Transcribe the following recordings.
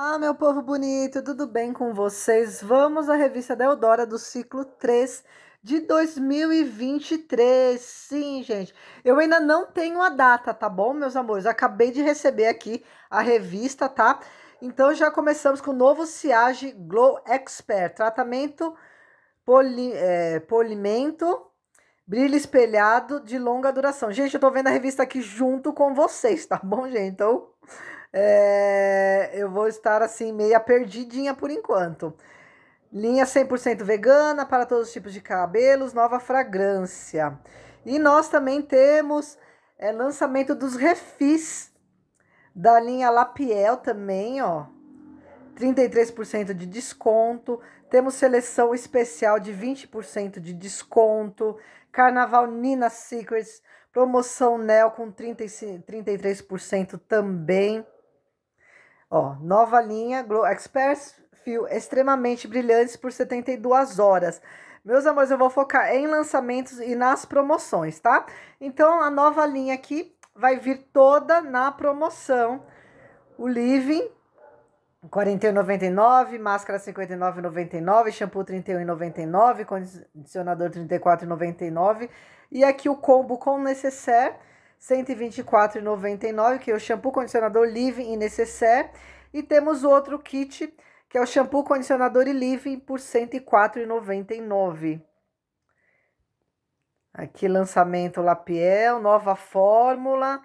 Ah, meu povo bonito, tudo bem com vocês? Vamos à revista Deodora do ciclo 3 de 2023. Sim, gente. Eu ainda não tenho a data, tá bom, meus amores? acabei de receber aqui a revista, tá? Então já começamos com o novo Ciage Glow Expert, tratamento poli, é, polimento, brilho espelhado de longa duração. Gente, eu tô vendo a revista aqui junto com vocês, tá bom, gente? Então, é, eu vou estar assim, meia perdidinha por enquanto. Linha 100% vegana para todos os tipos de cabelos, nova fragrância. E nós também temos é, lançamento dos refis da linha Lapiel também, ó. 33% de desconto. Temos seleção especial de 20% de desconto. Carnaval Nina Secrets, promoção Nel com 30, 33% também. Ó, nova linha, Glow Experts Fio, extremamente brilhantes por 72 horas. Meus amores, eu vou focar em lançamentos e nas promoções, tá? Então, a nova linha aqui vai vir toda na promoção. O Living, R$ 41,99, máscara R$ 59,99, shampoo R$ 31,99, condicionador R$ 34,99. E aqui o combo com necessaire, 124,99, que é o shampoo condicionador Live e Necessaire. E temos outro kit, que é o shampoo condicionador e Live por 104,99. Aqui lançamento Lapiel, nova fórmula.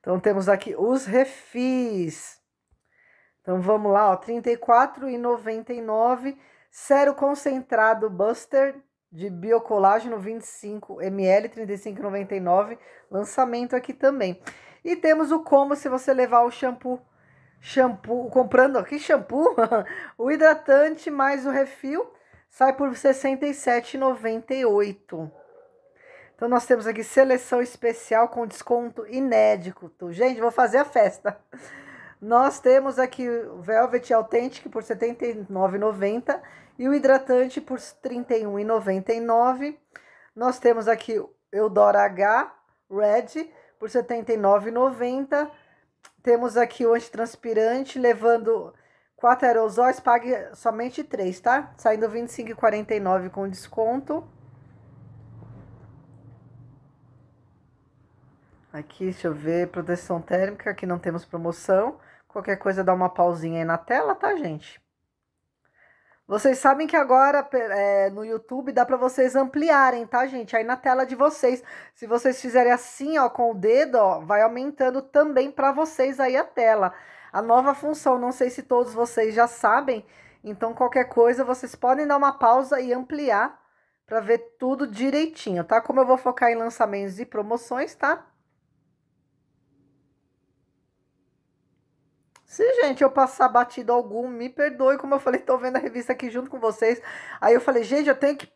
Então temos aqui os refis. Então vamos lá, R$ 34,99. cero concentrado Buster de biocolágeno 25 ml 35,99, lançamento aqui também. E temos o como se você levar o shampoo shampoo, comprando aqui shampoo, o hidratante mais o refil sai por R$ 67,98. Então nós temos aqui seleção especial com desconto inédito. Gente, vou fazer a festa. Nós temos aqui Velvet Authentic por R$ 79,90 e o hidratante por R$ 31,99. Nós temos aqui o Eudora H Red por R$ 79,90. Temos aqui o antitranspirante levando quatro aerosóis, pague somente três, tá? Saindo R$ 25,49 com desconto. Aqui, deixa eu ver, proteção térmica, que não temos promoção. Qualquer coisa dá uma pausinha aí na tela, tá, gente? Vocês sabem que agora é, no YouTube dá para vocês ampliarem, tá, gente? Aí na tela de vocês, se vocês fizerem assim, ó, com o dedo, ó, vai aumentando também para vocês aí a tela. A nova função, não sei se todos vocês já sabem, então qualquer coisa vocês podem dar uma pausa e ampliar para ver tudo direitinho, tá? Como eu vou focar em lançamentos e promoções, tá? Se, gente, eu passar batido algum, me perdoe, como eu falei, tô vendo a revista aqui junto com vocês. Aí eu falei, gente, eu tenho que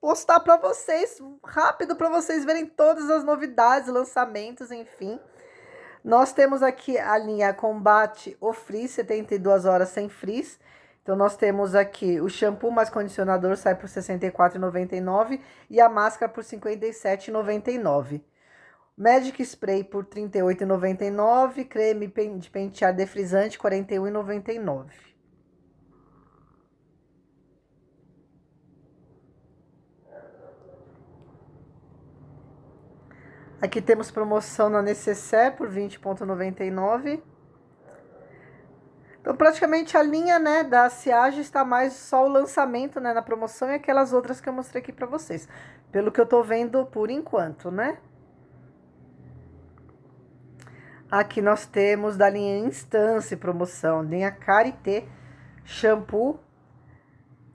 postar para vocês, rápido, para vocês verem todas as novidades, lançamentos, enfim. Nós temos aqui a linha Combate o Frizz, 72 horas sem frizz. Então, nós temos aqui o shampoo mais condicionador sai por R$ 64,99 e a máscara por R$ 57,99. Magic Spray por R$ 38,99. Creme de pentear defrisante R$ 41,99. Aqui temos promoção na Necessaire por 20,99. Então, praticamente a linha né, da Ciage está mais só o lançamento né, na promoção e aquelas outras que eu mostrei aqui para vocês. Pelo que eu estou vendo por enquanto, né? Aqui nós temos da linha Instance Promoção, linha Carité, shampoo.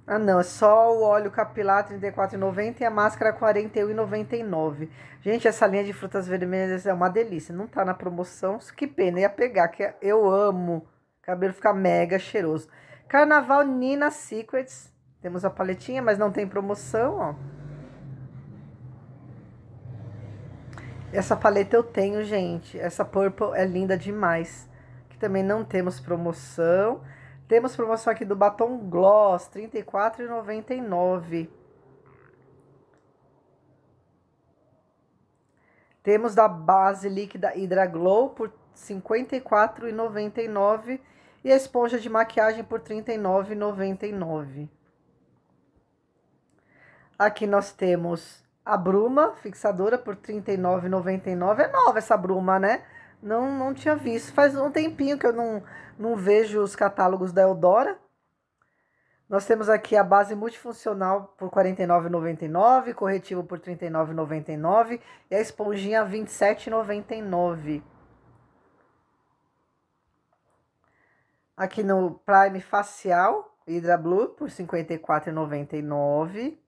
Ah não, é só o óleo capilar R$ 34,90 e a máscara R$ 41,99. Gente, essa linha de frutas vermelhas é uma delícia. Não tá na promoção, que pena, ia pegar, que eu amo. O cabelo fica mega cheiroso. Carnaval Nina Secrets. Temos a paletinha, mas não tem promoção, ó. Essa paleta eu tenho, gente. Essa purple é linda demais. Que também não temos promoção. Temos promoção aqui do batom gloss, R$ 34,99. Temos da base líquida Hydra Glow por R$ 54,99 e a esponja de maquiagem por R$ 39,99. Aqui nós temos a bruma fixadora por R$ 39,99 é nova essa bruma, né? Não, não tinha visto. Faz um tempinho que eu não, não vejo os catálogos da Eldora. Nós temos aqui a base multifuncional por R$ 49,99, corretivo por R$ 39,99 e a esponjinha R$ 27,99. Aqui no Prime Facial Hydra Blue por R$ 54,99.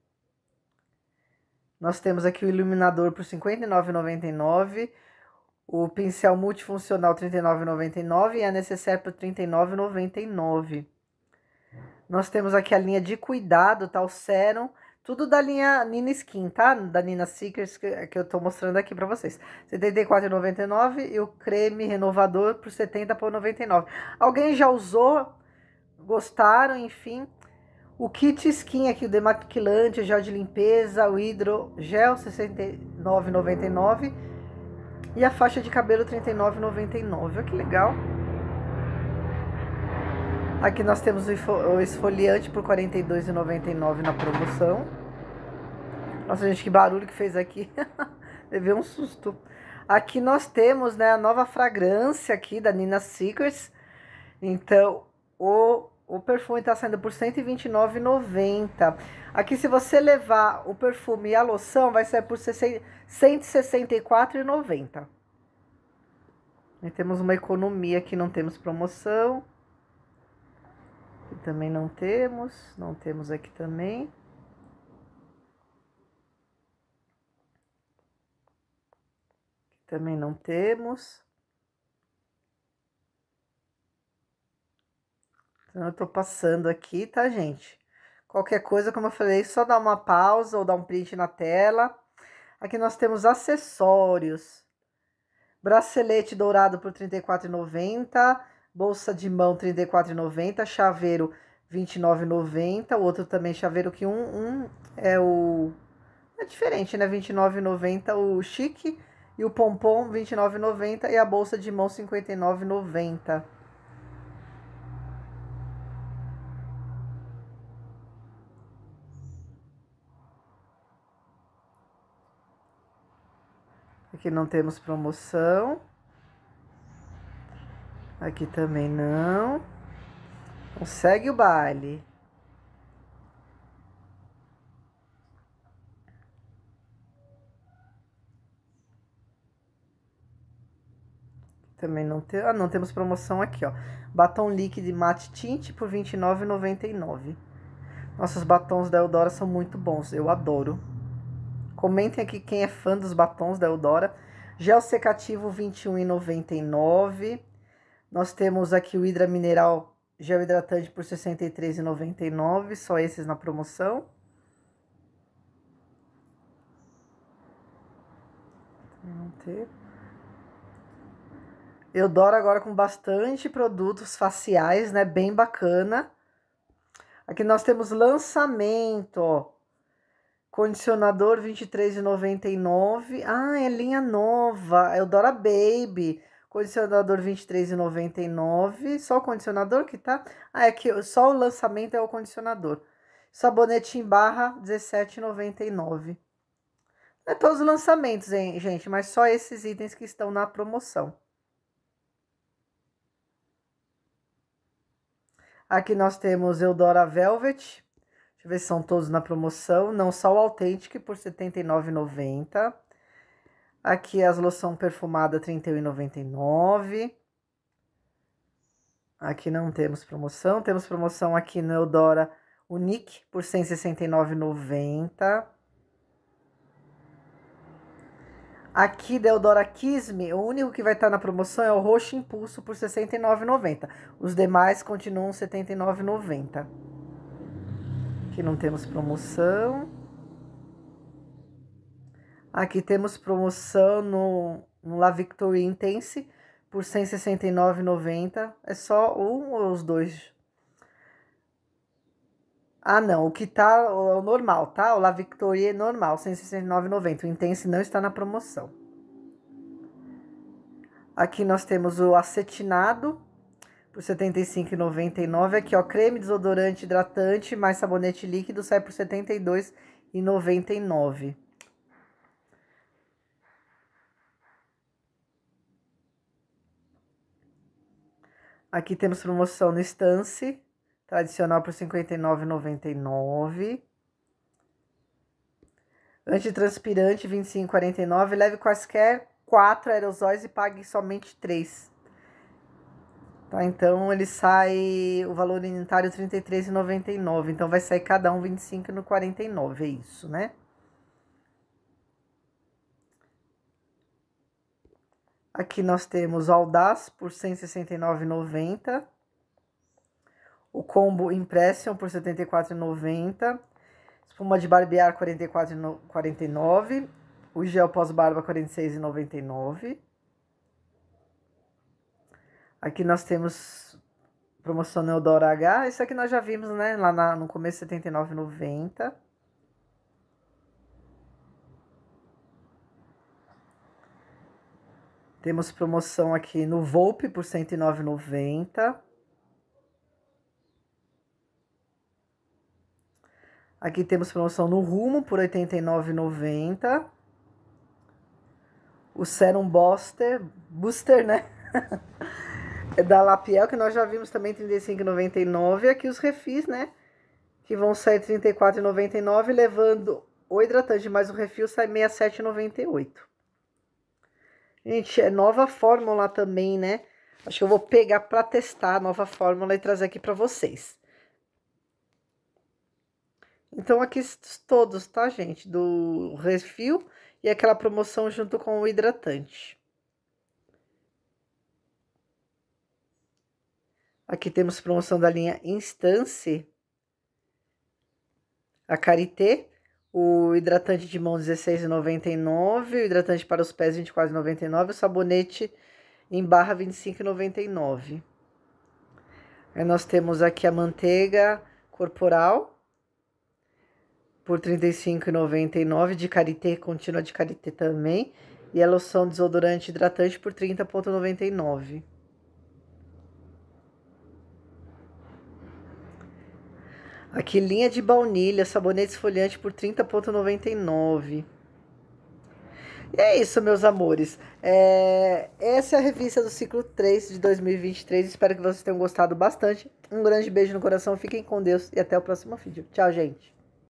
Nós temos aqui o iluminador por R$ 59,99, o pincel multifuncional R$ 39,99 e a necessaire por R$ 39,99. Nós temos aqui a linha de cuidado, tá? O serum, tudo da linha Nina Skin, tá? Da Nina Seekers que, que eu tô mostrando aqui para vocês. R$ 74,99 e o creme renovador por R$ 70,99. Alguém já usou? Gostaram, enfim, o kit skin aqui, o demaquilante, o gel de limpeza, o hidrogel 69,99 e a faixa de cabelo 39,99. Olha que legal. Aqui nós temos o esfoliante por 42,99 na promoção. Nossa, gente, que barulho que fez aqui. Levei um susto. Aqui nós temos, né, a nova fragrância aqui da Nina Secrets. Então, o o perfume está saindo por R$ 129,90. Aqui, se você levar o perfume e a loção, vai sair por R$ 164,90. E temos uma economia que não temos promoção. Aqui também não temos. Não temos aqui também. Aqui também não temos. Então eu tô passando aqui, tá, gente? Qualquer coisa, como eu falei, só dá uma pausa ou dá um print na tela. Aqui nós temos acessórios. Bracelete dourado por R$ 34,90. Bolsa de mão R$ 34,90. Chaveiro R$ 29,90. O outro também chaveiro que um, um é o... É diferente, né? R$ 29,90 o chique. E o pompom R$ 29,90. E a bolsa de mão R$ 59,90. Aqui é não temos promoção. Aqui também não. Então, segue o baile. Também não tem. Ah, não temos promoção aqui, ó. Batom líquido e matte tint por R$29,99. Nossos batons da Eudora são muito bons. Eu adoro. Comentem aqui quem é fã dos batons da Eudora. Gel secativo 21,99. Nós temos aqui o Hidra Mineral Gel Hidratante por R$ 63,99. Só esses na promoção. Eu adoro agora com bastante produtos faciais, né? Bem bacana. Aqui nós temos lançamento, ó. Condicionador 23,99. Ah, é linha nova. É o Dora Baby. Condicionador 23,99. Só o condicionador que tá? Ah, é que só o lançamento é o condicionador. Sabonete em barra 17,99. é todos os lançamentos, hein, gente, mas só esses itens que estão na promoção. Aqui nós temos Eudora Velvet, Deixa eu ver se são todos na promoção. Não, só o Authentic por R$ 79,90. Aqui as loção perfumada R$ 31,99. Aqui não temos promoção. Temos promoção aqui no Eudora Unique por R$ 169,90. Aqui da Eudora Kisme, o único que vai estar tá na promoção é o Roxo Impulso por R$ 69,90. Os demais continuam R$ 79,90. Aqui não temos promoção. Aqui temos promoção no, no La Victory Intense por R$ 169,90. É só um ou os dois? Ah, não. O que tá é o normal, tá? O La Victory é normal, R$ 169,90. O Intense não está na promoção. Aqui nós temos o acetinado por R$ 75,99. Aqui, ó, creme, desodorante, hidratante, mais sabonete líquido, sai por R$ 72,99. Aqui temos promoção no Stance, tradicional por R$ 59,99. Antitranspirante 25,49. Leve quaisquer quatro aerosóis e pague somente três. Tá, então ele sai o valor unitário é R$ 33,99. Então vai sair cada um R$ 25,49, é isso, né? Aqui nós temos o Audaz por R$ 169,90. O combo Impression por R$ 74,90. Espuma de barbear R$ 44,49. O gel pós-barba R$ 46,99. Aqui nós temos promoção Neodora H. Isso aqui nós já vimos, né? Lá na, no começo R$ 79,90. Temos promoção aqui no Volpe por R$ 109,90. Aqui temos promoção no Rumo por R$ 89,90. O Serum Buster, Booster, né? É da Lapiel, que nós já vimos também R$35,99. Aqui os refis, né? Que vão sair R$34,99, levando o hidratante mais o refil sai R$67,98. Gente, é nova fórmula também, né? Acho que eu vou pegar para testar a nova fórmula e trazer aqui para vocês. Então, aqui todos, tá, gente? Do refil e aquela promoção junto com o hidratante. Aqui temos promoção da linha Instance. A Carité, o hidratante de mão R$16,99, o hidratante para os pés R$24,99, o sabonete em barra R$25,99. Aí nós temos aqui a manteiga corporal por R$35,99, de Carité, contínua de Carité também, e a loção desodorante hidratante por R$30,99. Aqui, linha de baunilha, sabonete esfoliante por 30,99. E é isso, meus amores. É... Essa é a revista do ciclo 3 de 2023. Espero que vocês tenham gostado bastante. Um grande beijo no coração, fiquem com Deus e até o próximo vídeo. Tchau, gente.